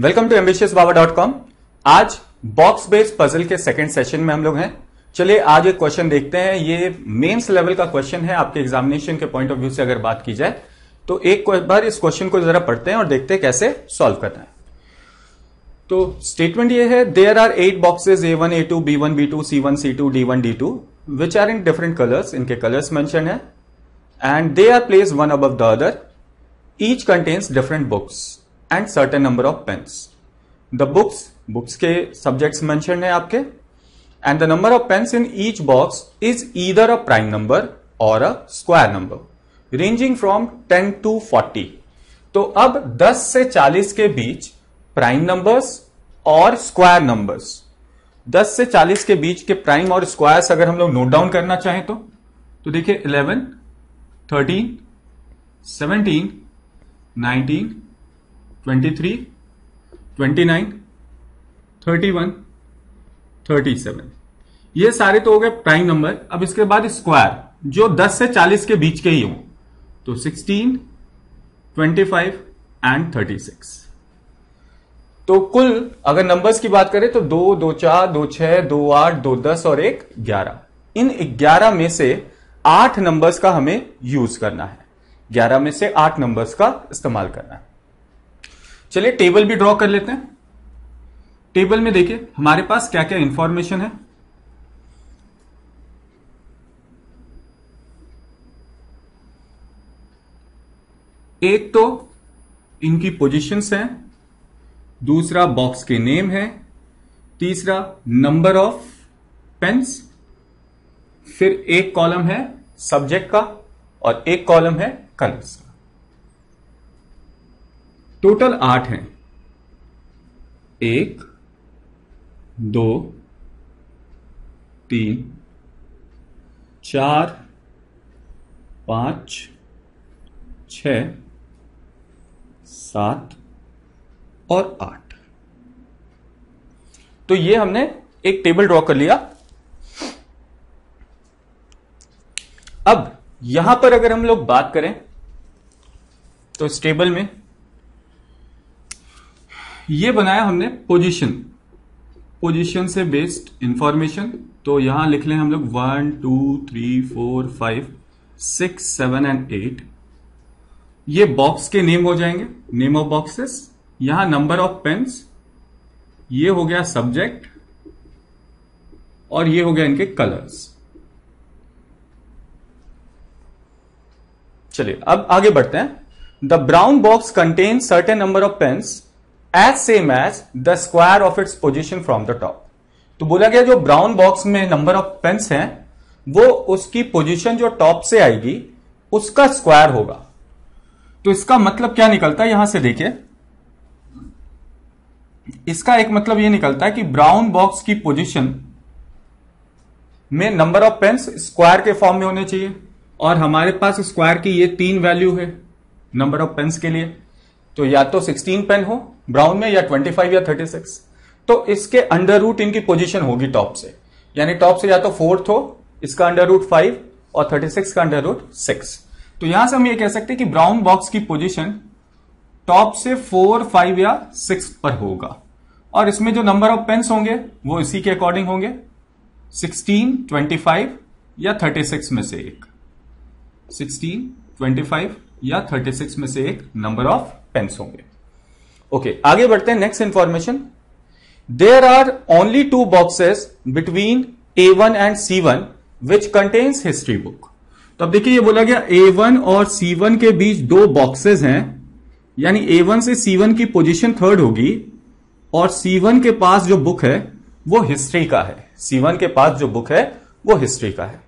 Welcome to Ambitious Baba dot com आज box based puzzle के second session में हम लोग हैं चलिए आज एक क्वेश्चन देखते हैं ये मेंस लेवल का क्वेश्चन है आपके एग्जामिनेशन के पॉइंट ऑफ व्यू से अगर बात की जाए तो एक बार इस क्वेश्चन को जरा पढ़ते हैं और देखते हैं कैसे सॉल्व करना है तो स्टेटमेंट ये है there are eight boxes A one A two B one B two C one C two D one D two which are in different colours इनके कलर्स मैंशन है and they are place one above the other each contains different books and certain number of pens the books books के subjects mention है आपके and the number of pens in each box is either a prime number और a square number ranging from ten to forty तो अब दस से चालीस के बीच प्राइम नंबर्स और स्क्वायर नंबर्स दस से चालीस के बीच के प्राइम और स्क्वायर्स अगर हम लोग नोट डाउन करना चाहें तो तो देखिए eleven thirteen seventeen nineteen thirty one thirty 37. ये सारे तो हो गए प्राइम नंबर अब इसके बाद स्क्वायर जो 10 से 40 के बीच के ही हों तो 16, 25 एंड 36. तो कुल अगर नंबर्स की बात करें तो दो दो चार दो छह दो आठ दो दस और एक ग्यारह इन ग्यारह में से आठ नंबर्स का हमें यूज करना है ग्यारह में से आठ नंबर्स का इस्तेमाल करना है चलिए टेबल भी ड्रॉ कर लेते हैं टेबल में देखिए हमारे पास क्या क्या इंफॉर्मेशन है एक तो इनकी पोजीशंस हैं दूसरा बॉक्स के नेम है तीसरा नंबर ऑफ पेन्स फिर एक कॉलम है सब्जेक्ट का और एक कॉलम है कलर्स टोटल आठ हैं एक दो तीन चार पांच छ सात और आठ तो ये हमने एक टेबल ड्रॉ कर लिया अब यहां पर अगर हम लोग बात करें तो इस टेबल में ये बनाया हमने पोजीशन पोजीशन से बेस्ड इंफॉर्मेशन तो यहां लिख लें हम लोग one two three four five six seven and eight ये बॉक्स के नेम हो जाएंगे नेम ऑफ बॉक्सेस यहां नंबर ऑफ पेन्स ये हो गया सब्जेक्ट और ये हो गया इनके कलर्स चलिए अब आगे बढ़ते हैं the brown box contain certain number of pens as same as the square of its position from the top तो बोला गया जो ब्राउन बॉक्स में नंबर ऑफ पेन्स हैं वो उसकी पोजिशन जो टॉप से आएगी उसका स्क्वायर होगा तो इसका मतलब क्या निकलता है यहां से देखिए इसका एक मतलब ये निकलता है कि ब्राउन बॉक्स की पोजीशन में नंबर ऑफ पेन्स स्क्वायर के फॉर्म में होने चाहिए और हमारे पास स्क्वायर की ये तीन वैल्यू है नंबर ऑफ पेन्स के लिए तो या तो 16 पेन हो ब्राउन में या 25 या 36 तो इसके अंडर रूट इनकी पोजीशन होगी टॉप से यानी टॉप से या तो फोर्थ हो इसका अंडर रूट फाइव और 36 का अंडर रूट सिक्स तो यहां से हम ये कह सकते हैं कि ब्राउन बॉक्स की पोजीशन टॉप से फोर फाइव या सिक्स पर होगा और इसमें जो नंबर ऑफ पेन्स होंगे वो इसी के अकॉर्डिंग होंगे सिक्सटीन ट्वेंटी फाइव या थर्टी सिक्स में से एक सिक्सटीन ट्वेंटी फाइव या थर्टी सिक्स में से एक नंबर ऑफ पेंस होंगे ओके okay, आगे बढ़ते हैं next information there are only two boxes between A one and C one which contains history book तो अब देखिए ये बोला गया ए वन और सी वन के बीच दो बॉक्सेस हैं यानी ए वन से सी वन की पोजीशन थर्ड होगी और सी वन के पास जो बुक है वो हिस्ट्री का है सी वन के पास जो बुक है वो हिस्ट्री का है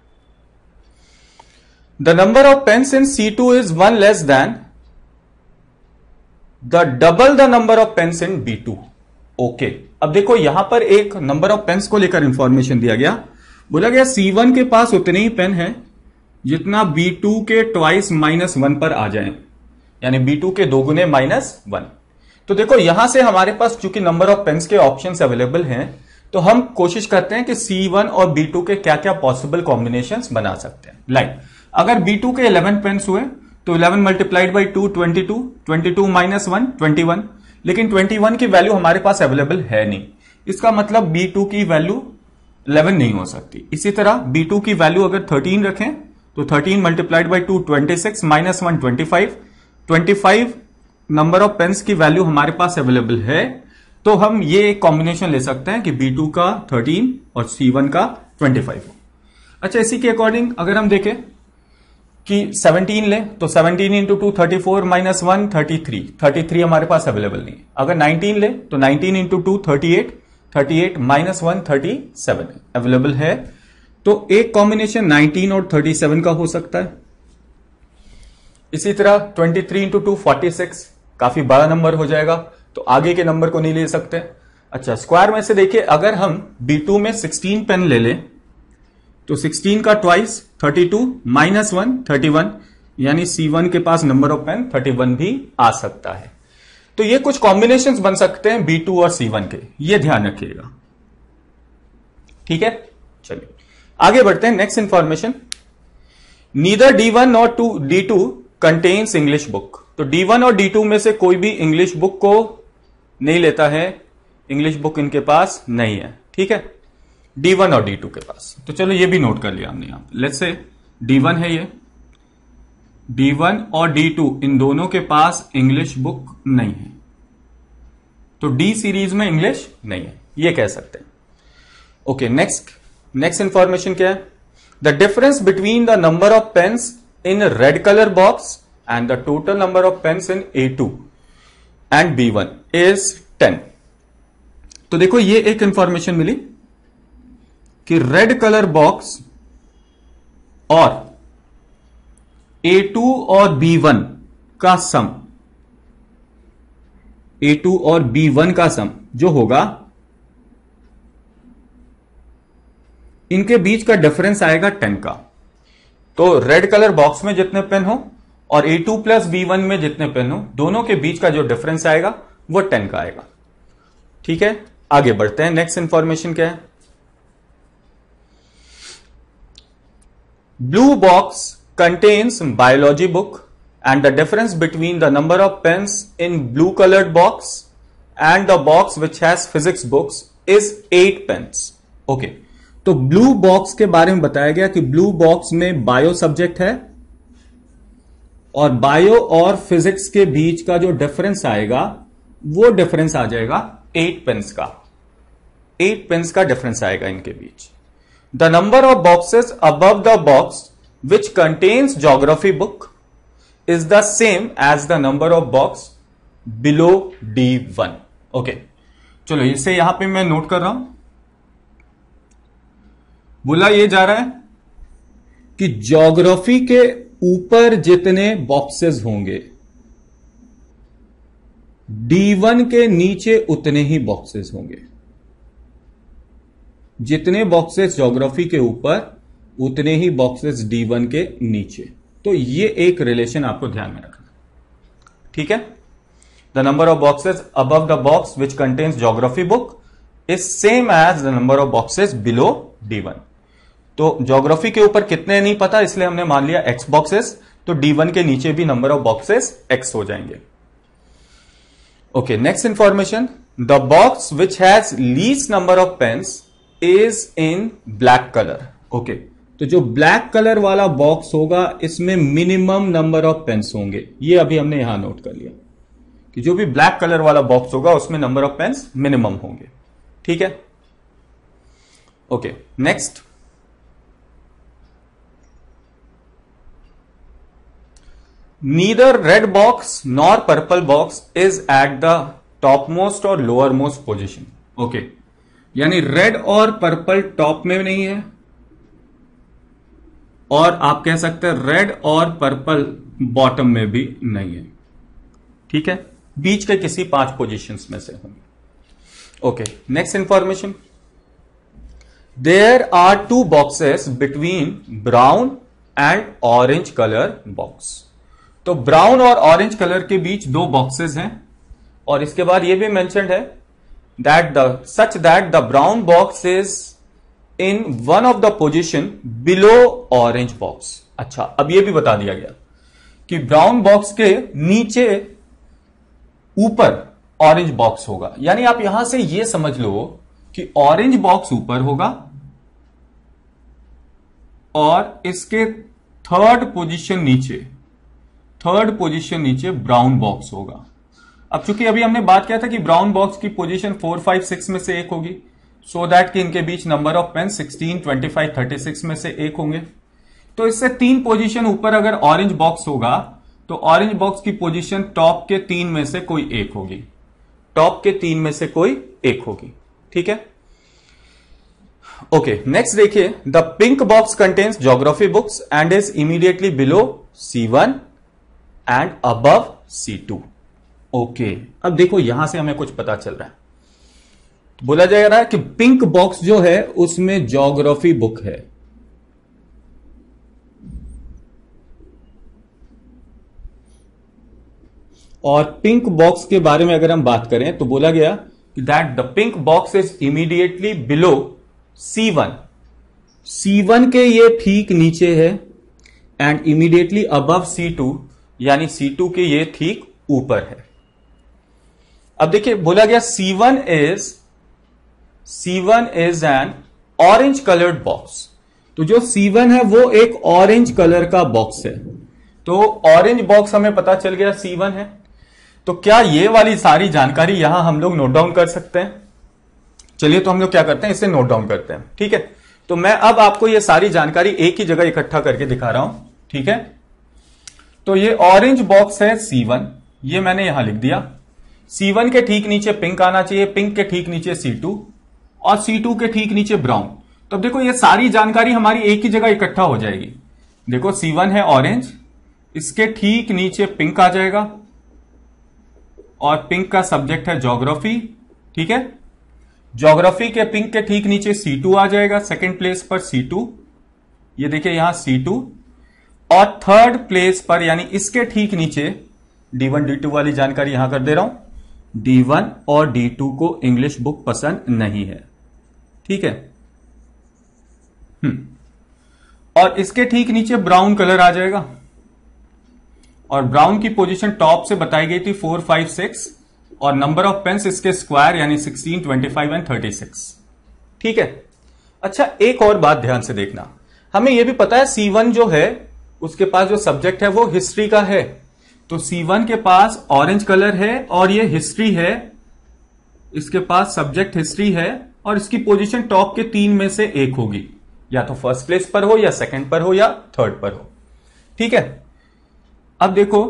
the number of pens in C two is one less than the double the number of pens in B two okay अब देखो यहां पर एक नंबर ऑफ पेन्स को लेकर इंफॉर्मेशन दिया गया बोला गया सी वन के पास उतने ही पेन है जितना बी टू के ट्वाइस माइनस वन पर आ जाए यानी बी टू के दोगुने माइनस वन तो देखो यहां से हमारे पास चूंकि नंबर ऑफ पेन्स के ऑप्शन अवेलेबल हैं तो हम कोशिश करते हैं कि C1 और B2 के क्या क्या पॉसिबल कॉम्बिनेशन बना सकते हैं लाइक like, अगर B2 के 11 पेन्स हुए तो 11 multiplied by two twenty two twenty two minus one twenty one लेकिन ट्वेंटी वन की वैल्यू हमारे पास अवेलेबल है नहीं इसका मतलब बी टू की वैल्यू 11 नहीं हो सकती इसी तरह बी टू की वैल्यू अगर 13 रखें तो 13 multiplied by two twenty six minus one twenty five twenty five number of pens की वैल्यू हमारे पास अवेलेबल है तो हम ये एक कॉम्बिनेशन ले सकते हैं कि बी टू का थर्टीन और सी वन का फाइव हो अच्छा इसी के अकॉर्डिंग अगर हम देखें कि 17 ले तो 17 into two thirty four minus one thirty three thirty three हमारे पास अवेलेबल नहीं है अगर 19 ले तो 19 into two thirty eight thirty eight minus one thirty seven available है तो एक कॉम्बिनेशन 19 और 37 का हो सकता है इसी तरह 23 three into two forty six काफी बड़ा नंबर हो जाएगा तो आगे के नंबर को नहीं ले सकते अच्छा स्क्वायर में से देखिए अगर हम बी में सिक्सटीन पेन ले लें तो 16 का twice 32 two minus one thirty यानी C1 के पास नंबर ऑफ पेन 31 भी आ सकता है तो ये कुछ कॉम्बिनेशन बन सकते हैं B2 और C1 के ये ध्यान रखिएगा ठीक है चलिए आगे बढ़ते हैं नेक्स्ट इंफॉर्मेशन नीदर D1 और two D two contains English book तो D1 और D2 में से कोई भी इंग्लिश बुक को नहीं लेता है इंग्लिश बुक इनके पास नहीं है ठीक है डी वन और डी टू के पास तो चलो ये भी नोट कर लिया हमने यहां लेट्स से डी है ये डी और डी इन दोनों के पास इंग्लिश बुक नहीं है तो डी सीरीज में इंग्लिश नहीं है ये कह सकते हैं ओके नेक्स्ट नेक्स्ट इंफॉर्मेशन क्या है the difference between the number of pens in red colour box and the total number of pens in A two and B one is ten तो देखो ये एक इंफॉर्मेशन मिली कि रेड कलर बॉक्स और A2 और B1 का सम A2 और B1 का सम जो होगा इनके बीच का डिफरेंस आएगा 10 का तो रेड कलर बॉक्स में जितने पेन हो और A2 टू प्लस बी में जितने पेन हो दोनों के बीच का जो डिफरेंस आएगा वो 10 का आएगा ठीक है आगे बढ़ते हैं नेक्स्ट इंफॉर्मेशन क्या है Blue box contains biology book and the difference between the number of pens in blue colored box and the box which has physics books is 8 pens. Okay. तो ब्लू बॉक्स के बारे में बताया गया कि blue box में bio subject है और बायो और फिजिक्स के बीच का जो डिफरेंस आएगा वो डिफरेंस आ जाएगा एट पेंस का एट पेंस का डिफरेंस आएगा इनके बीच the number of boxes above the box which contains geography book is the same as the number of box below D1 okay okay. चलो इसे यहां पे मैं नोट कर रहा हूं बोला ये जा रहा है कि ज्योग्राफी के ऊपर जितने बॉक्सेस होंगे D1 के नीचे उतने ही बॉक्सेस होंगे जितने बॉक्सेस ज्योग्राफी के ऊपर उतने ही बॉक्सेस डी वन के नीचे तो ये एक रिलेशन आपको ध्यान में रखना ठीक है the number of boxes above the box which contains geography book is same as the number of boxes below D one तो ज्योग्राफी के ऊपर कितने नहीं पता इसलिए हमने मान लिया एक्स बॉक्सेस तो डी वन के नीचे भी नंबर ऑफ बॉक्सेस एक्स हो जाएंगे okay next information the box which has least number of pens is in black colour okay तो जो ब्लैक कलर वाला बॉक्स होगा इसमें मिनिमम नंबर ऑफ पेन्स होंगे ये अभी हमने यहां नोट कर लिया कि जो भी ब्लैक कलर वाला बॉक्स होगा उसमें नंबर ऑफ पेन्स मिनिमम होंगे ठीक है okay next neither red box nor purple box is at the top most और लोअर मोस्ट पोजिशन ओके यानी रेड और पर्पल टॉप में नहीं है और आप कह सकते हैं रेड और पर्पल बॉटम में भी नहीं है ठीक है बीच के किसी पांच पोजीशंस में से होंगे okay next information there are two boxes between brown and orange colour box तो ब्राउन और ऑरेंज कलर के बीच दो बॉक्सेस हैं और इसके बाद यह भी मेंशनड है that the such that the brown box is in one of the position below orange box अच्छा अब यह भी बता दिया गया कि ब्राउन बॉक्स के नीचे ऊपर ऑरेंज बॉक्स होगा यानी आप यहां से यह समझ लो कि ऑरेंज बॉक्स ऊपर होगा और इसके थर्ड पोजीशन नीचे थर्ड पोजीशन नीचे ब्राउन बॉक्स होगा अब चूंकि अभी हमने बात किया था कि ब्राउन बॉक्स की पोजीशन फोर फाइव सिक्स में से एक होगी सो so दैट कि इनके बीच number of pen sixteen twenty five thirty six में से एक होंगे तो इससे तीन पोजीशन ऊपर अगर ऑरेंज बॉक्स होगा तो ऑरेंज बॉक्स की पोजीशन टॉप के तीन में से कोई एक होगी टॉप के तीन में से कोई एक होगी ठीक है ओके नेक्स्ट देखिए the pink box contains geography books and is immediately below C one and above C two okay अब देखो यहां से हमें कुछ पता चल रहा है तो बोला जा रहा है कि पिंक बॉक्स जो है उसमें जोग्राफी बुक है और पिंक बॉक्स के बारे में अगर हम बात करें तो बोला गया कि that the pink box is immediately below C one C one के ये ठीक नीचे है and immediately above C two यानी सी टू के ये ठीक ऊपर है अब देखिए बोला गया C1 one is C one is an orange coloured box तो जो C1 है वो एक ऑरेंज कलर का बॉक्स है तो ऑरेंज बॉक्स हमें पता चल गया C1 है तो क्या ये वाली सारी जानकारी यहां हम लोग नोट डाउन कर सकते हैं चलिए तो हम लोग क्या करते हैं इसे नोट डाउन करते हैं ठीक है तो मैं अब आपको ये सारी जानकारी एक ही जगह इकट्ठा करके दिखा रहा हूं ठीक है तो ये ऑरेंज बॉक्स है C1 ये मैंने यहां लिख दिया C1 के ठीक नीचे पिंक आना चाहिए पिंक के ठीक नीचे C2 और C2 के ठीक नीचे ब्राउन तो देखो ये सारी जानकारी हमारी एक ही जगह इकट्ठा हो जाएगी देखो C1 है ऑरेंज इसके ठीक नीचे पिंक आ जाएगा और पिंक का सब्जेक्ट है जोग्राफी ठीक है जोग्राफी के पिंक के ठीक नीचे C2 आ जाएगा सेकेंड प्लेस पर C2 ये देखिए यहां C2 और थर्ड प्लेस पर यानी इसके ठीक नीचे D1 D2 वाली जानकारी यहां कर दे रहा हूं डी वन और डी टू को इंग्लिश बुक पसंद नहीं है ठीक है हम्म। और इसके ठीक नीचे ब्राउन कलर आ जाएगा और ब्राउन की पोजीशन टॉप से बताई गई थी फोर फाइव सिक्स और नंबर ऑफ पेंस इसके स्क्वायर यानी sixteen twenty five and thirty six ठीक है अच्छा एक और बात ध्यान से देखना हमें यह भी पता है सी वन जो है उसके पास जो सब्जेक्ट है वो हिस्ट्री का है तो C1 के पास ऑरेंज कलर है और ये हिस्ट्री है इसके पास सब्जेक्ट हिस्ट्री है और इसकी पोजीशन टॉप के तीन में से एक होगी या तो फर्स्ट प्लेस पर हो या सेकंड पर हो या थर्ड पर हो ठीक है अब देखो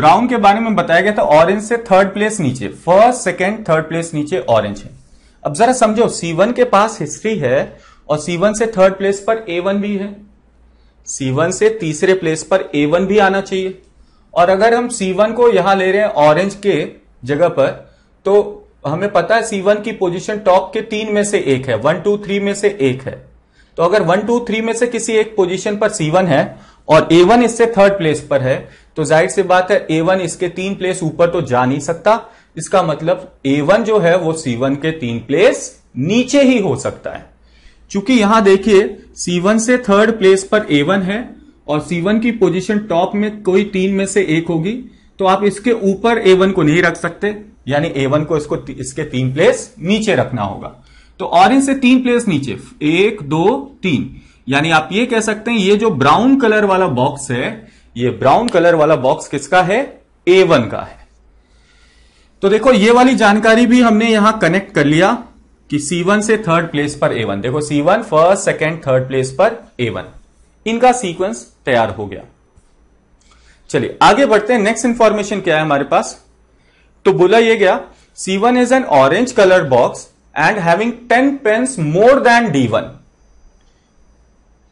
ब्राउन के बारे में बताया गया था ऑरेंज से थर्ड प्लेस नीचे फर्स्ट सेकंड थर्ड प्लेस नीचे ऑरेंज है अब जरा समझो C1 के पास हिस्ट्री है और C1 से थर्ड प्लेस पर A1 भी है C1 से तीसरे प्लेस पर A1 भी आना चाहिए और अगर हम C1 को यहां ले रहे हैं ऑरेंज के जगह पर तो हमें पता है C1 की पोजीशन टॉप के तीन में से एक है वन टू थ्री में से एक है तो अगर वन टू थ्री में से किसी एक पोजीशन पर C1 है और A1 इससे थर्ड प्लेस पर है तो जाहिर सी बात है A1 इसके तीन प्लेस ऊपर तो जा नहीं सकता इसका मतलब A1 जो है वो C1 के तीन प्लेस नीचे ही हो सकता है चूंकि यहां देखिए C1 से थर्ड प्लेस पर A1 है और C1 की पोजीशन टॉप में कोई तीन में से एक होगी तो आप इसके ऊपर A1 को नहीं रख सकते यानी A1 को इसको इसके तीन प्लेस नीचे रखना होगा तो ऑरेंज से तीन प्लेस नीचे एक दो तीन यानी आप ये कह सकते हैं ये जो ब्राउन कलर वाला बॉक्स है ये ब्राउन कलर वाला बॉक्स किसका है A1 का है तो देखो ये वाली जानकारी भी हमने यहां कनेक्ट कर लिया कि C1 से थर्ड प्लेस पर A1 देखो C1 first second third place पर A1 इनका सीक्वेंस तैयार हो गया चलिए आगे बढ़ते हैं नेक्स्ट इंफॉर्मेशन क्या है हमारे पास तो बोला यह गया C1 is an orange colour box and having 10 pens more than D1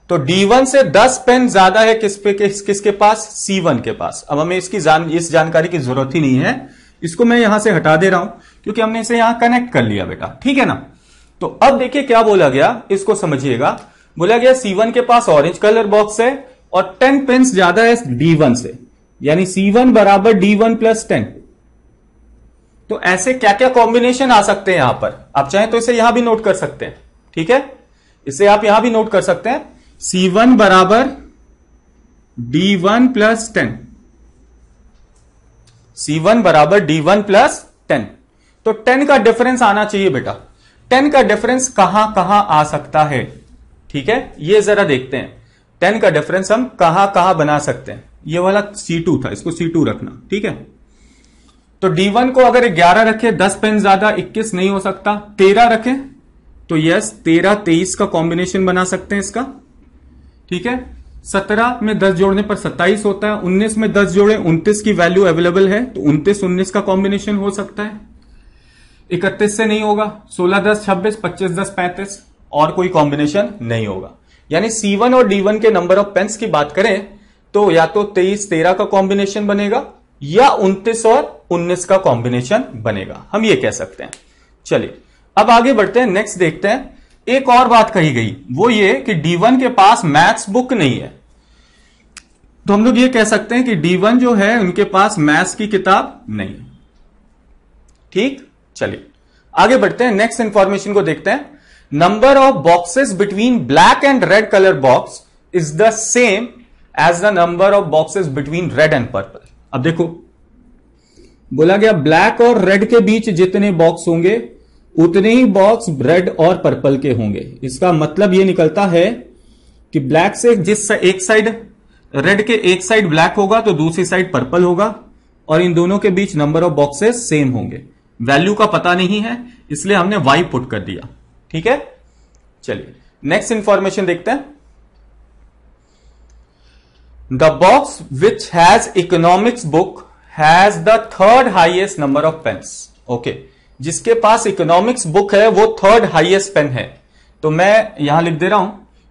तो D1 से 10 पेन ज्यादा है किस पे किस, किसके पास C1 के पास अब हमें इसकी जान, इस जानकारी की जरूरत ही नहीं है इसको मैं यहां से हटा दे रहा हूं क्योंकि हमने इसे यहां कनेक्ट कर लिया बेटा ठीक है ना तो अब देखिए क्या बोला गया इसको समझिएगा बोला गया C1 के पास ऑरेंज कलर बॉक्स है और 10 पेंस ज्यादा है D1 से यानी C1 बराबर वन प्लस टेन तो ऐसे क्या क्या कॉम्बिनेशन आ सकते हैं यहां पर आप चाहें तो इसे यहां भी नोट कर सकते हैं ठीक है इसे आप यहां भी नोट कर सकते हैं C1 बराबर D one plus ten C1 बराबर D1 प्लस टेन तो टेन का डिफरेंस आना चाहिए बेटा टेन का डिफरेंस कहां कहां आ सकता है ठीक है ये जरा देखते हैं टेन का डिफरेंस हम कहां कहां बना सकते हैं ये वाला सी टू था इसको सी टू रखना ठीक है तो डी वन को अगर ग्यारह रखे दस पेन ज्यादा इक्कीस नहीं हो सकता तेरह रखे तो यस तेरह तेईस का कॉम्बिनेशन बना सकते हैं इसका ठीक है सत्रह में दस जोड़ने पर 27 होता है उन्नीस में दस जोड़े उन्तीस की वैल्यू अवेलेबल है तो उन्तीस उन्नीस का कॉम्बिनेशन हो सकता है इकतीस से नहीं होगा सोलह दस छब्बीस पच्चीस दस पैंतीस और कोई कॉम्बिनेशन नहीं होगा यानी C1 और D1 के नंबर ऑफ पेंस की बात करें तो या तो तेईस तेरह का कॉम्बिनेशन बनेगा या उन्तीस और उन्नीस का कॉम्बिनेशन बनेगा हम ये कह सकते हैं चलिए अब आगे बढ़ते हैं नेक्स्ट देखते हैं एक और बात कही गई वो ये कि D1 के पास मैथ्स बुक नहीं है तो हम लोग ये कह सकते हैं कि D1 जो है उनके पास मैथ्स की किताब नहीं ठीक चलिए आगे बढ़ते हैं नेक्स्ट इंफॉर्मेशन को देखते हैं number of boxes between black and red colour box is the same as the number of boxes between red and purple अब देखो बोला गया ब्लैक और रेड के बीच जितने बॉक्स होंगे उतने ही बॉक्स रेड और पर्पल के होंगे इसका मतलब यह निकलता है कि ब्लैक से जिस एक साइड रेड के एक साइड ब्लैक होगा तो दूसरी साइड पर्पल होगा और इन दोनों के बीच नंबर ऑफ बॉक्सेस सेम होंगे वैल्यू का पता नहीं है इसलिए हमने वाई पुट कर दिया ठीक है चलिए नेक्स्ट इंफॉर्मेशन देखते हैं the box which has economics book has the third highest number of pens okay जिसके पास इकोनॉमिक्स बुक है वो थर्ड हाइएस्ट पेन है तो मैं यहां लिख दे रहा हूं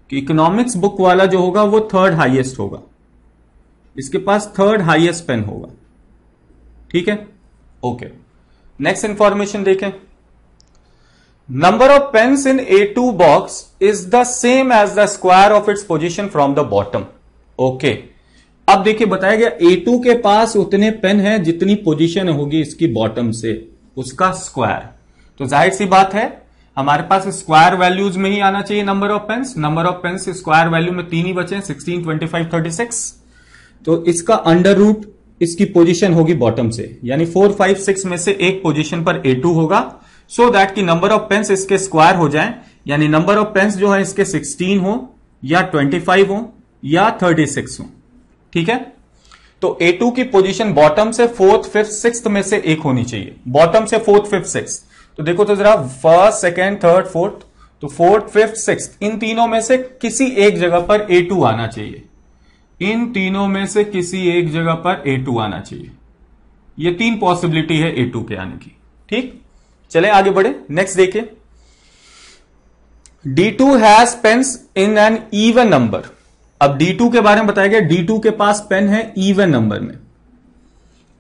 कि इकोनॉमिक्स बुक वाला जो होगा वो थर्ड हाइएस्ट होगा इसके पास थर्ड हाइएस्ट पेन होगा ठीक है ओके okay. नेक्स्ट इंफॉर्मेशन देखें number of pens in A two box is the same as the square of its position from the bottom okay अब देखिए बताया गया ए टू के पास उतने पेन है जितनी पोजिशन होगी इसकी बॉटम से उसका स्क्वायर तो जाहिर सी बात है हमारे पास स्क्वायर वैल्यूज में ही आना चाहिए number of pens number of pens square value में तीन ही बचे sixteen twenty five thirty six तो इसका अंडर रूट इसकी पोजीशन होगी बॉटम से यानी फोर फाइव सिक्स में से एक पोजीशन पर ए टू होगा सो दैट की नंबर ऑफ पेंस इसके स्क्वायर हो जाए यानी नंबर ऑफ पेंस जो है इसके सिक्सटीन हो या ट्वेंटी फाइव हो या थर्टी सिक्स हो ठीक है तो ए टू की पोजीशन बॉटम से फोर्थ फिफ्थ सिक्स में से एक होनी चाहिए बॉटम से फोर्थ फिफ्थ सिक्स तो देखो तो जरा फर्स्ट सेकेंड थर्ड फोर्थ तो फोर्थ फिफ्थ सिक्स इन तीनों में से किसी एक जगह पर ए टू आना चाहिए इन तीनों में से किसी एक जगह पर ए टू आना चाहिए ये तीन पॉसिबिलिटी है ए टू के आने की ठीक चले आगे बढ़े नेक्स्ट देखिए D two has pens in an even number अब डी टू के बारे में बताया गया डी टू के पास पेन है इवन नंबर में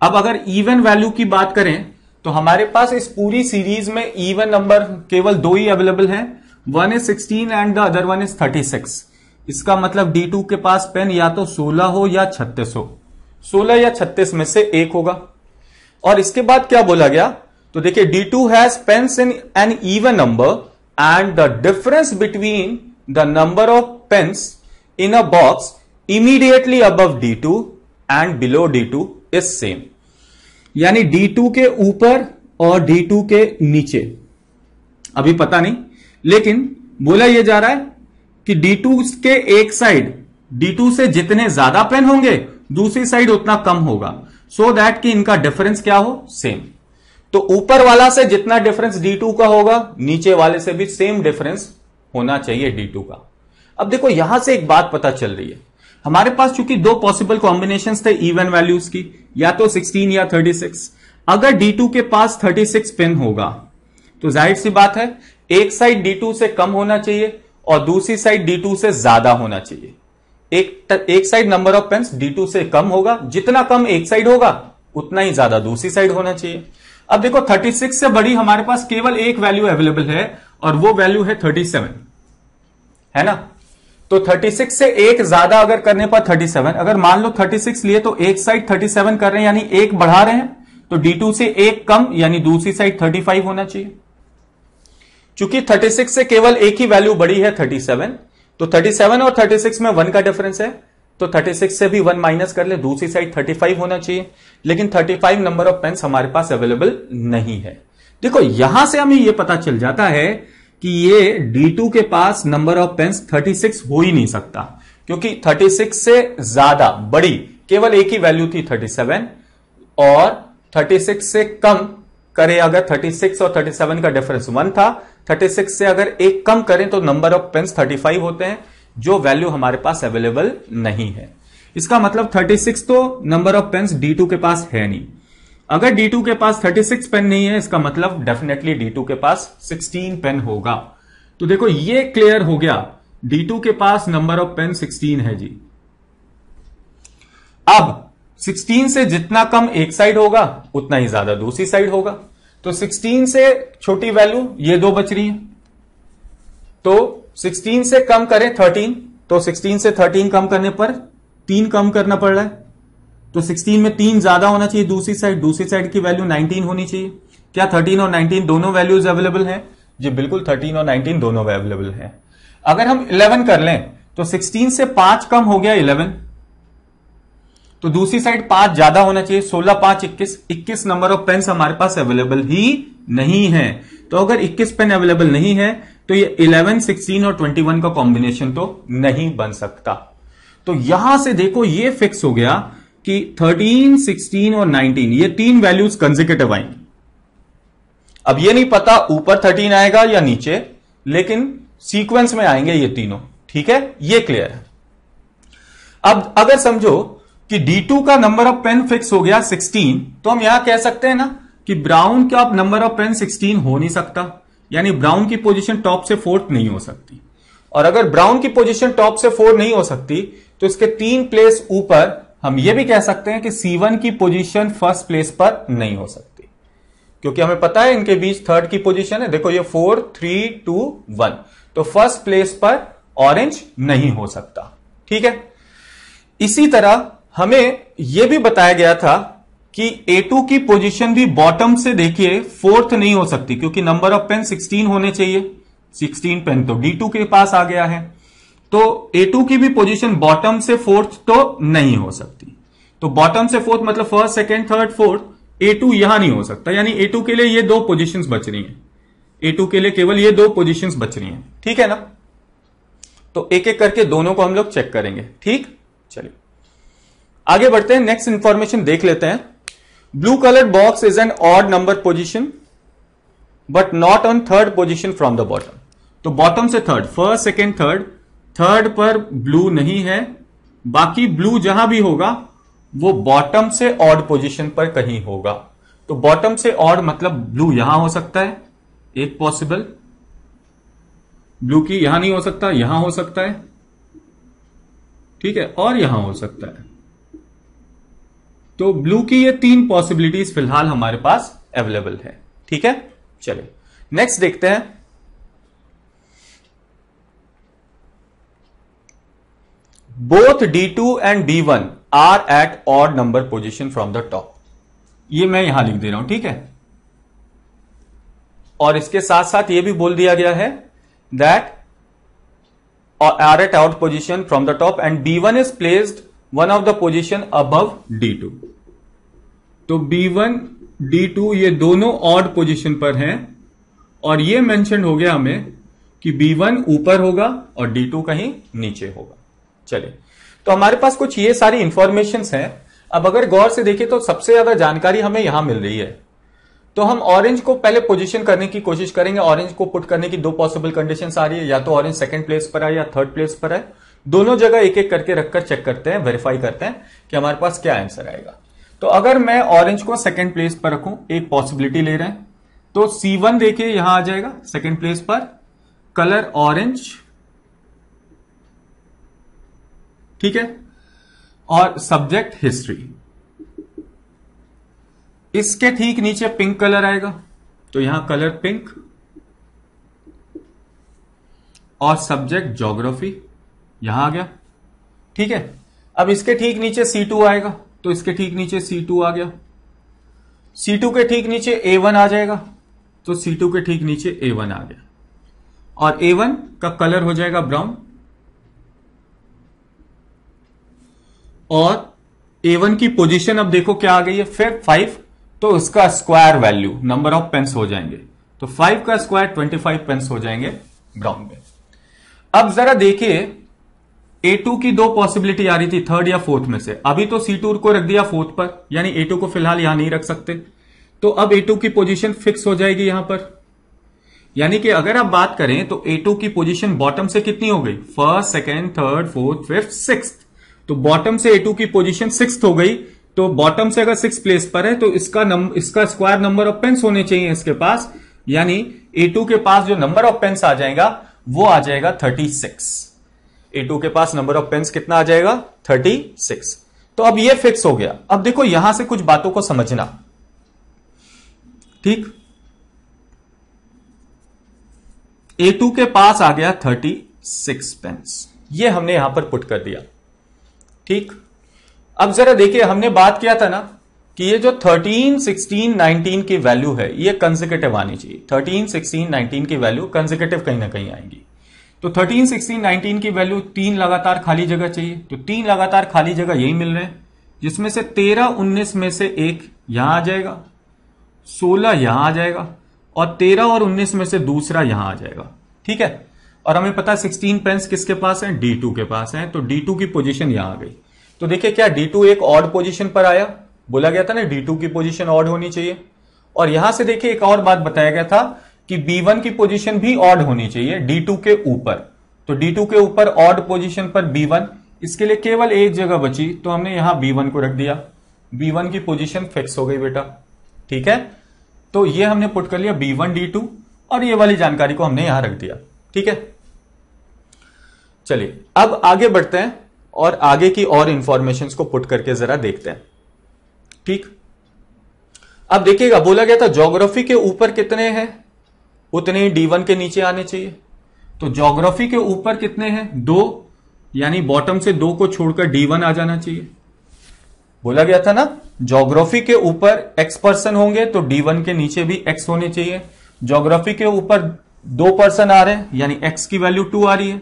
अब अगर इवन वैल्यू की बात करें तो हमारे पास इस पूरी सीरीज में इवन नंबर केवल दो ही अवेलेबल है one is sixteen and the other one is thirty six इसका मतलब D2 के पास पेन या तो 16 हो या 36 हो 16 या 36 में से एक होगा और इसके बाद क्या बोला गया तो देखिए D2 two has pens in an even number and the difference between the number of pens in a box immediately above D2 and below D2 is same यानी D2 के ऊपर और D2 के नीचे अभी पता नहीं लेकिन बोला यह जा रहा है कि D2 के एक साइड D2 से जितने ज्यादा पेन होंगे दूसरी साइड उतना कम होगा सो so दैट कि इनका डिफरेंस क्या हो सेम तो ऊपर वाला से जितना डिफरेंस D2 का होगा नीचे वाले से भी सेम डिफरेंस होना चाहिए D2 का अब देखो यहां से एक बात पता चल रही है हमारे पास चूंकि दो पॉसिबल कॉम्बिनेशन थे इवन वैल्यूज की या तो 16 या 36 अगर D2 के पास 36 पेन होगा तो जाहिर सी बात है एक साइड D2 से कम होना चाहिए और दूसरी साइड डी टू से ज्यादा होना चाहिए एक एक side number of pens D two से कम होगा जितना कम एक साइड होगा उतना ही ज्यादा दूसरी साइड होना चाहिए अब देखो 36 से बड़ी हमारे पास केवल एक वैल्यू अवेलेबल है और वो वैल्यू है 37 है ना तो 36 से एक ज्यादा अगर करने पर 37 अगर मान लो 36 लिए तो एक साइड 37 कर रहे हैं यानी एक बढ़ा रहे हैं तो डी से एक कम यानी दूसरी साइड 35 होना चाहिए क्योंकि 36 से केवल एक ही वैल्यू बड़ी है 37 तो 37 और 36 में वन का डिफरेंस है तो 36 से भी वन माइनस कर ले दूसरी साइड 35 होना चाहिए लेकिन 35 नंबर ऑफ पेन्स हमारे पास अवेलेबल नहीं है देखो यहां से हमें यह पता चल जाता है कि ये D2 के पास नंबर ऑफ पेन्स 36 हो ही नहीं सकता क्योंकि 36 से ज्यादा बड़ी केवल एक ही वैल्यू थी 37 और 36 से कम करे अगर 36 और 37 का डिफरेंस वन था 36 से अगर एक कम करें तो नंबर ऑफ पेन्स 35 होते हैं जो वैल्यू हमारे पास अवेलेबल नहीं है इसका मतलब 36 तो नंबर ऑफ पेन्स D2 के पास है नहीं अगर D2 के पास 36 पेन नहीं है इसका मतलब डेफिनेटली D2 के पास 16 पेन होगा तो देखो ये क्लियर हो गया D2 के पास नंबर ऑफ पेन 16 है जी अब 16 से जितना कम एक साइड होगा उतना ही ज्यादा दूसरी साइड होगा तो 16 से छोटी वैल्यू ये दो बच रही है तो 16 से कम करें 13 तो 16 से 13 कम करने पर तीन कम करना पड़ रहा है तो 16 में तीन ज्यादा होना चाहिए दूसरी साइड दूसरी साइड की वैल्यू 19 होनी चाहिए क्या 13 और 19 दोनों वैल्यूज अवेलेबल हैं जी बिल्कुल 13 और 19 दोनों अवेलेबल हैं अगर हम 11 कर लें तो 16 से पांच कम हो गया तो दूसरी साइड पांच ज्यादा होना चाहिए सोलह पांच इक्कीस इक्कीस नंबर ऑफ पेन हमारे पास अवेलेबल ही नहीं है तो अगर इक्कीस पेन अवेलेबल नहीं है तो ये इलेवन सिक्सटीन और ट्वेंटी वन का कॉम्बिनेशन तो नहीं बन सकता तो यहां से देखो ये फिक्स हो गया कि थर्टीन सिक्सटीन और नाइनटीन ये तीन वैल्यूज कंजिकेटिव आएंगे अब ये नहीं पता ऊपर थर्टीन आएगा या नीचे लेकिन सीक्वेंस में आएंगे ये तीनों ठीक है ये क्लियर है अब अगर समझो कि D2 का नंबर ऑफ पेन फिक्स हो गया 16 तो हम यहां कह सकते हैं ना कि ब्राउन का नंबर ऑफ पेन 16 हो नहीं सकता यानी ब्राउन की पोजीशन टॉप से फोर्थ नहीं हो सकती और अगर ब्राउन की पोजीशन टॉप से फोर नहीं हो सकती तो इसके तीन प्लेस ऊपर हम ये भी कह सकते हैं कि C1 की पोजीशन फर्स्ट प्लेस पर नहीं हो सकती क्योंकि हमें पता है इनके बीच थर्ड की पोजीशन है देखो ये फोर थ्री टू वन तो फर्स्ट प्लेस पर ऑरेंज नहीं हो सकता ठीक है इसी तरह हमें यह भी बताया गया था कि A2 की पोजीशन भी बॉटम से देखिए फोर्थ नहीं हो सकती क्योंकि नंबर ऑफ पेन 16 होने चाहिए 16 पेन तो D2 के पास आ गया है तो A2 की भी पोजीशन बॉटम से फोर्थ तो नहीं हो सकती तो बॉटम से फोर्थ मतलब first second third fourth A2 यहां नहीं हो सकता यानी A2 के लिए ये दो पोजिशन बच रही है A2 के लिए केवल ये दो पोजिशन बच रही है ठीक है ना तो एक एक करके दोनों को हम लोग चेक करेंगे ठीक चलिए आगे बढ़ते हैं नेक्स्ट इंफॉर्मेशन देख लेते हैं blue colour box is an odd number position but not on third position from the bottom तो बॉटम से third first second third third पर ब्लू नहीं है बाकी ब्लू जहां भी होगा वो बॉटम से ऑड पोजिशन पर कहीं होगा तो बॉटम से ऑड मतलब ब्लू यहां हो सकता है एक पॉसिबल ब्लू की यहां नहीं हो सकता यहां हो सकता है ठीक है और यहां हो सकता है तो ब्लू की ये तीन पॉसिबिलिटीज फिलहाल हमारे पास अवेलेबल है ठीक है चलिए नेक्स्ट देखते हैं both D2 and D one are at odd number position from the top ये मैं यहां लिख दे रहा हूं ठीक है और इसके साथ साथ ये भी बोल दिया गया है that are at odd position from the top and D one is placed one of the position above D two तो B1, D2 ये दोनों ऑड पोजीशन पर हैं और ये मेंशन हो गया हमें कि B1 ऊपर होगा और D2 कहीं नीचे होगा चले तो हमारे पास कुछ ये सारी इंफॉर्मेशन है अब अगर गौर से देखें तो सबसे ज्यादा जानकारी हमें यहां मिल रही है तो हम ऑरेंज को पहले पोजीशन करने की कोशिश करेंगे ऑरेंज को पुट करने की दो पॉसिबल कंडीशन आ रही है या तो ऑरेंज सेकंड प्लेस पर है या थर्ड प्लेस पर है दोनों जगह एक एक करके रखकर चेक करते हैं वेरीफाई करते हैं कि हमारे पास क्या आंसर आएगा तो अगर मैं ऑरेंज को सेकेंड प्लेस पर रखूं एक पॉसिबिलिटी ले रहे हैं तो C1 देखिए यहां आ जाएगा सेकेंड प्लेस पर कलर ऑरेंज ठीक है और सब्जेक्ट हिस्ट्री इसके ठीक नीचे पिंक कलर आएगा तो यहां कलर पिंक और सब्जेक्ट ज्योग्राफी यहां आ गया ठीक है अब इसके ठीक नीचे C2 आएगा तो इसके ठीक नीचे C2 आ गया C2 के ठीक नीचे A1 आ जाएगा तो C2 के ठीक नीचे A1 आ गया और A1 का कलर हो जाएगा ब्राउन और A1 की पोजीशन अब देखो क्या आ गई है फिर फाइव तो उसका square value number of pens हो जाएंगे तो फाइव का स्क्वायर ट्वेंटी फाइव पेंस हो जाएंगे ब्राउन में अब जरा देखिए ए टू की दो पॉसिबिलिटी आ रही थी थर्ड या फोर्थ में से अभी तो सी टू को रख दिया फोर्थ पर यानी ए टू को फिलहाल यहां नहीं रख सकते तो अब ए टू की पोजीशन फिक्स हो जाएगी यहां पर यानी कि अगर आप बात करें तो ए टू की पोजीशन बॉटम से कितनी हो गई first second third fourth fifth six तो बॉटम से ए टू की पोजिशन सिक्स हो गई तो बॉटम से अगर सिक्स प्लेस पर है तो इसका नम, इसका स्क्वायर नंबर ऑफ पेन्स होने चाहिए इसके पास यानी ए टू के पास जो नंबर ऑफ पेन्स आ जाएगा वो आ जाएगा थर्टी सिक्स ए टू के पास नंबर ऑफ पेन्स कितना आ जाएगा थर्टी सिक्स तो अब ये फिक्स हो गया अब देखो यहां से कुछ बातों को समझना ठीक ए टू के पास आ गया थर्टी सिक्स पेन्स ये हमने यहां पर पुट कर दिया ठीक अब जरा देखिए हमने बात किया था ना कि ये जो 13, 16, 19 की वैल्यू है ये कंजिकेटिव आनी चाहिए 13, 16, 19 की वैल्यू कंजिकेटिव कहीं ना कहीं आएंगी तो 13, 16, 19 की वैल्यू तीन लगातार खाली जगह चाहिए तो तीन लगातार खाली जगह यही मिल रहे हैं जिसमें से 13, 19 में से एक यहां आ जाएगा 16 यहां आ जाएगा और 13 और 19 में से दूसरा यहां आ जाएगा ठीक है और हमें पता है 16 पेंस किसके पास हैं D2 के पास हैं तो D2 की पोजीशन यहां आ गई तो देखिए क्या D2 एक ऑड पोजीशन पर आया बोला गया था ना D2 की पोजीशन ऑड होनी चाहिए और यहां से देखिए एक और बात बताया गया था कि B1 की पोजीशन भी ऑड होनी चाहिए D2 के ऊपर तो D2 के ऊपर ऑड पोजीशन पर B1 इसके लिए केवल एक जगह बची तो हमने यहां B1 को रख दिया B1 की पोजीशन फिक्स हो गई बेटा ठीक है तो ये हमने पुट कर लिया B1 D2 और ये वाली जानकारी को हमने यहां रख दिया ठीक है चलिए अब आगे बढ़ते हैं और आगे की और इंफॉर्मेशन को पुट करके जरा देखते हैं ठीक अब देखिएगा बोला गया था ज्योग्राफी के ऊपर कितने हैं उतने ही डी वन के नीचे आने चाहिए तो जोग्राफी के ऊपर कितने हैं दो यानी बॉटम से दो को छोड़कर डी वन आ जाना चाहिए बोला गया था ना जोग्राफी के ऊपर एक्स पर्सन होंगे तो डी वन के नीचे भी एक्स होने चाहिए जोग्राफी के ऊपर दो पर्सन आ रहे हैं यानी एक्स की वैल्यू टू आ रही है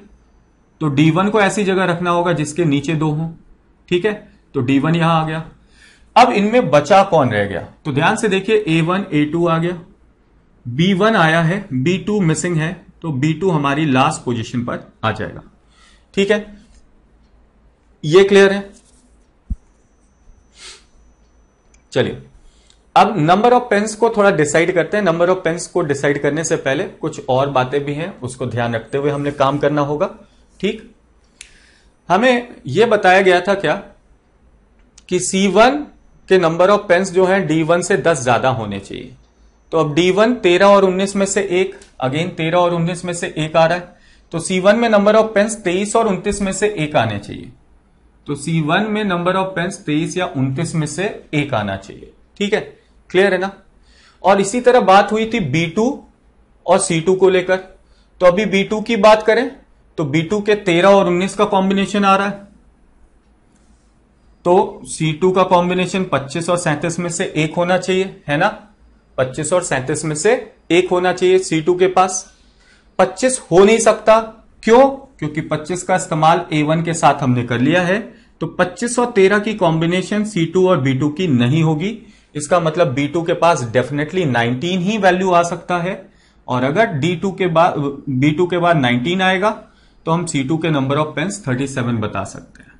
तो डी वन को ऐसी जगह रखना होगा जिसके नीचे दो हो ठीक है तो डी वन यहां आ गया अब इनमें बचा कौन रह गया तो ध्यान से देखिए ए वन ए टू आ गया बी वन आया है बी टू मिसिंग है तो बी टू हमारी लास्ट पोजीशन पर आ जाएगा ठीक है ये क्लियर है चलिए अब नंबर ऑफ पेंस को थोड़ा डिसाइड करते हैं नंबर ऑफ पेंस को डिसाइड करने से पहले कुछ और बातें भी हैं उसको ध्यान रखते हुए हमने काम करना होगा ठीक हमें यह बताया गया था क्या कि C1 के नंबर ऑफ पेन्स जो है D1 से 10 ज्यादा होने चाहिए तो अब डी वन तेरह और उन्नीस में से एक अगेन तेरह और उन्नीस में से एक आ रहा है तो सी वन में नंबर ऑफ पेन्स तेईस और उन्तीस में से एक आने चाहिए तो सी वन में नंबर ऑफ पेन्स तेईस या उन्तीस में से एक आना चाहिए ठीक है क्लियर है ना और इसी तरह बात हुई थी बी टू और सी टू को लेकर तो अभी बी टू की बात करें तो बी टू के तेरह और उन्नीस का कॉम्बिनेशन आ रहा है तो सी टू का कॉम्बिनेशन पच्चीस और सैंतीस में से एक होना चाहिए है ना 25 और सैंतीस में से एक होना चाहिए सी टू के पास 25 हो नहीं सकता क्यों क्योंकि 25 का इस्तेमाल ए वन के साथ हमने कर लिया है तो 25 और 13 की कॉम्बिनेशन सी टू और बी टू की नहीं होगी इसका मतलब बी टू के पास डेफिनेटली 19 ही वैल्यू आ सकता है और अगर डी टू के बाद बी टू के बाद 19 आएगा तो हम सी टू के नंबर ऑफ थर्टी 37 बता सकते हैं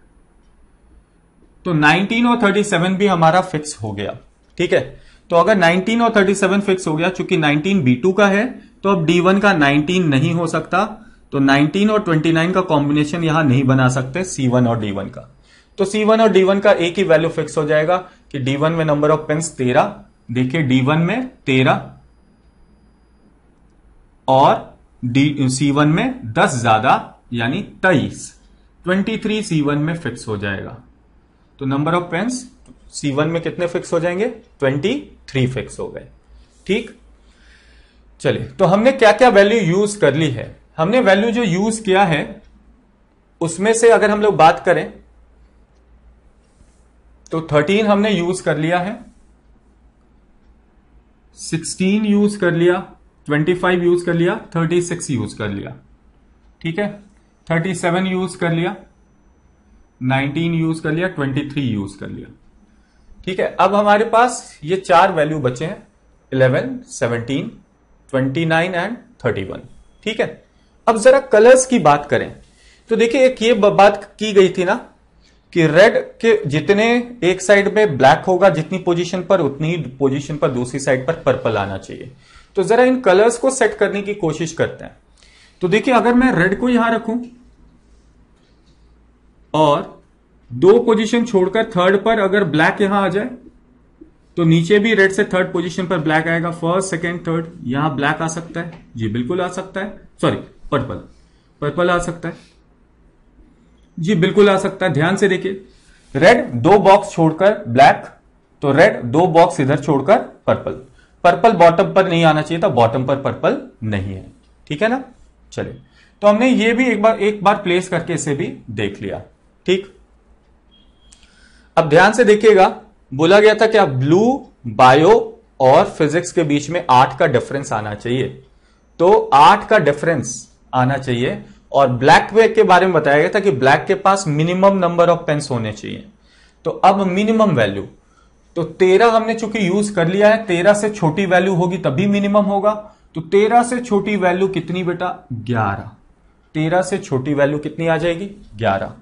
तो 19 और 37 भी हमारा फिक्स हो गया ठीक है तो अगर 19 और 37 फिक्स हो गया चूंकि 19 B2 का है तो अब D1 का 19 नहीं हो सकता तो 19 और 29 का कॉम्बिनेशन यहां नहीं बना सकते C1 और D1 का तो C1 और D1 का एक ही वैल्यू फिक्स हो जाएगा कि D1 में नंबर ऑफ पेन्स 13 देखिए D1 में 13 और सी C1 में 10 ज्यादा यानी 23 23 C1 में फिक्स हो जाएगा तो number of pens C one में कितने फिक्स हो जाएंगे ट्वेंटी थ्री फिक्स हो गए ठीक चलिए तो हमने क्या क्या वैल्यू यूज कर ली है हमने वैल्यू जो यूज किया है उसमें से अगर हम लोग बात करें तो थर्टीन हमने यूज कर लिया है सिक्सटीन यूज कर लिया ट्वेंटी फाइव यूज कर लिया थर्टी सिक्स यूज कर लिया ठीक है थर्टी सेवन यूज कर लिया नाइनटीन यूज कर लिया ट्वेंटी थ्री यूज कर लिया ठीक है अब हमारे पास ये चार वैल्यू बचे हैं eleven seventeen twenty nine and thirty one ठीक है अब जरा कलर्स की बात करें तो देखिए एक ये बात की गई थी ना कि रेड के जितने एक साइड में ब्लैक होगा जितनी पोजीशन पर उतनी पोजीशन पर दूसरी साइड पर पर्पल आना चाहिए तो जरा इन कलर्स को सेट करने की कोशिश करते हैं तो देखिए अगर मैं रेड को यहां रखू और दो पोजीशन छोड़कर थर्ड पर अगर ब्लैक यहां आ जाए तो नीचे भी रेड से थर्ड पोजीशन पर ब्लैक आएगा फर्स्ट सेकेंड थर्ड यहां ब्लैक आ सकता है जी बिल्कुल आ सकता है सॉरी पर्पल पर्पल आ सकता है जी बिल्कुल आ सकता है ध्यान से देखिए रेड दो बॉक्स छोड़कर ब्लैक तो रेड दो बॉक्स इधर छोड़कर पर्पल पर्पल बॉटम पर नहीं आना चाहिए था बॉटम पर पर्पल नहीं है ठीक है ना चले तो हमने ये भी एक बार एक बार प्लेस करके इसे भी देख लिया ठीक अब ध्यान से देखिएगा बोला गया था क्या ब्लू बायो और फिजिक्स के बीच में आठ का डिफरेंस आना चाहिए तो आठ का डिफरेंस आना चाहिए और ब्लैक वे के बारे में बताया गया था कि ब्लैक के पास मिनिमम नंबर ऑफ पेन्स होने चाहिए तो अब मिनिमम वैल्यू तो तेरह हमने चूंकि यूज कर लिया है तेरह से छोटी वैल्यू होगी तभी मिनिमम होगा तो तेरह से छोटी वैल्यू कितनी बेटा ग्यारह तेरह से छोटी वैल्यू कितनी आ जाएगी ग्यारह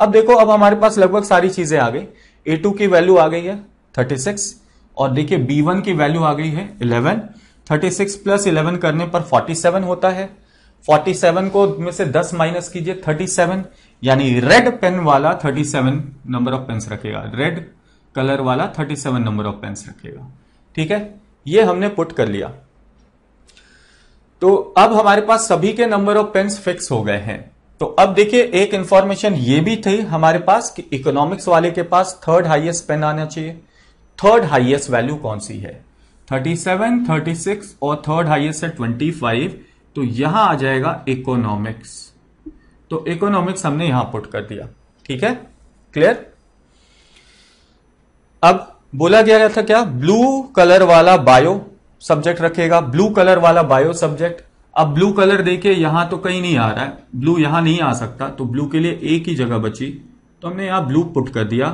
अब देखो अब हमारे पास लगभग सारी चीजें आ गई ए टू की वैल्यू आ गई है थर्टी सिक्स और देखिए बी वन की वैल्यू आ गई है eleven thirty six plus eleven करने पर फोर्टी सेवन होता है फोर्टी सेवन को में से दस माइनस कीजिए थर्टी सेवन यानी रेड पेन वाला thirty seven number of pens रखेगा रेड कलर वाला thirty seven number of pens रखेगा ठीक है ये हमने पुट कर लिया तो अब हमारे पास सभी के नंबर ऑफ पेन्स फिक्स हो गए हैं तो अब देखिए एक इंफॉर्मेशन ये भी थी हमारे पास कि इकोनॉमिक्स वाले के पास थर्ड हाईएस्ट पेन आना चाहिए थर्ड हाईएस्ट वैल्यू कौन सी है 37, 36 और थर्ड हाईएस्ट है 25 तो यहां आ जाएगा इकोनॉमिक्स तो इकोनॉमिक्स हमने यहां पुट कर दिया ठीक है क्लियर अब बोला गया था क्या ब्लू कलर वाला बायो सब्जेक्ट रखेगा ब्लू कलर वाला बायो सब्जेक्ट अब ब्लू कलर देखिए यहां तो कहीं नहीं आ रहा है ब्लू यहां नहीं आ सकता तो ब्लू के लिए एक ही जगह बची तो हमने यहां ब्लू पुट कर दिया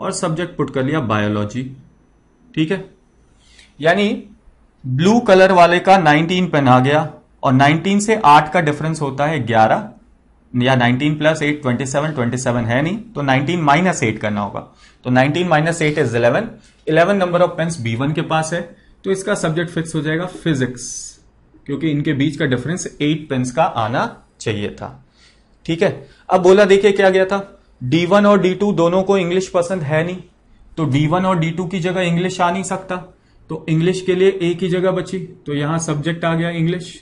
और सब्जेक्ट पुट कर लिया बायोलॉजी ठीक है यानी ब्लू कलर वाले का 19 पेन आ गया और 19 से 8 का डिफरेंस होता है 11 या 19 plus eight twenty seven twenty seven है नहीं तो 19 माइनस एट करना होगा तो 19 minus eight is 11 11 number of pens B one के पास है तो इसका सब्जेक्ट फिक्स हो जाएगा फिजिक्स क्योंकि इनके बीच का डिफरेंस एट पेंस का आना चाहिए था ठीक है अब बोला देखिए क्या गया था D1 और D2 दोनों को इंग्लिश पसंद है नहीं तो D1 और D2 की जगह इंग्लिश आ नहीं सकता तो इंग्लिश के लिए ए की जगह बची तो यहां सब्जेक्ट आ गया इंग्लिश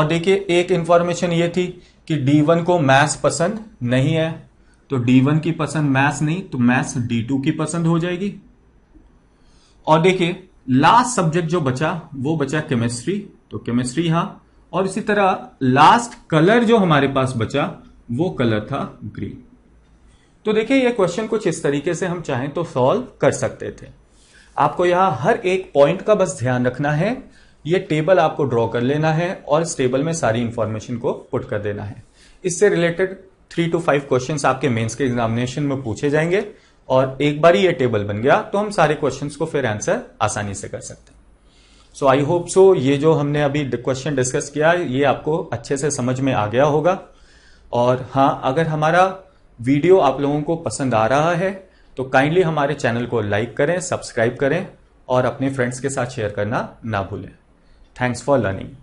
और देखिए एक इंफॉर्मेशन ये थी कि D1 को मैथ्स पसंद नहीं है तो D1 की पसंद मैथ्स नहीं तो मैथ्स D2 की पसंद हो जाएगी और देखिए लास्ट सब्जेक्ट जो बचा वो बचा केमिस्ट्री तो केमिस्ट्री यहां और इसी तरह लास्ट कलर जो हमारे पास बचा वो कलर था ग्रीन तो देखिए ये क्वेश्चन कुछ इस तरीके से हम चाहें तो सॉल्व कर सकते थे आपको यहां हर एक पॉइंट का बस ध्यान रखना है ये टेबल आपको ड्रॉ कर लेना है और इस टेबल में सारी इंफॉर्मेशन को पुट कर देना है इससे related three two five question आपके मेन्स के एग्जामिनेशन में पूछे जाएंगे और एक बार ये टेबल बन गया तो हम सारे क्वेश्चन को फिर आंसर आसानी से कर सकते हैं सो आई होप सो ये जो हमने अभी क्वेश्चन डिस्कस किया ये आपको अच्छे से समझ में आ गया होगा और हाँ अगर हमारा वीडियो आप लोगों को पसंद आ रहा है तो काइंडली हमारे चैनल को लाइक करें सब्सक्राइब करें और अपने फ्रेंड्स के साथ शेयर करना ना भूलें थैंक्स फॉर लर्निंग